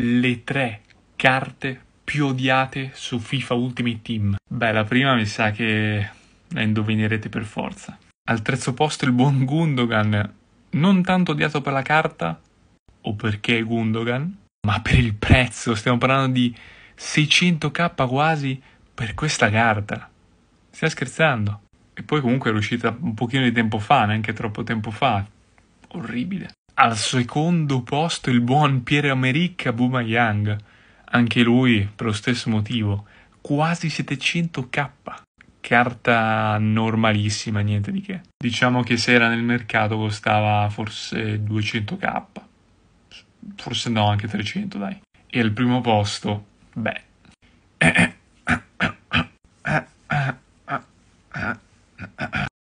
le tre carte più odiate su FIFA Ultimate Team? Beh, la prima mi sa che la indovinerete per forza. Al terzo posto il buon Gundogan, non tanto odiato per la carta o perché è Gundogan, ma per il prezzo. Stiamo parlando di 600k quasi per questa carta. Stiamo scherzando. E poi comunque è uscita un pochino di tempo fa, neanche troppo tempo fa. Orribile. Al secondo posto il buon Pierre-Emerick Aubameyang, anche lui per lo stesso motivo, quasi 700k. Carta normalissima, niente di che. Diciamo che se era nel mercato costava forse 200k, forse no, anche 300, dai. E al primo posto, beh,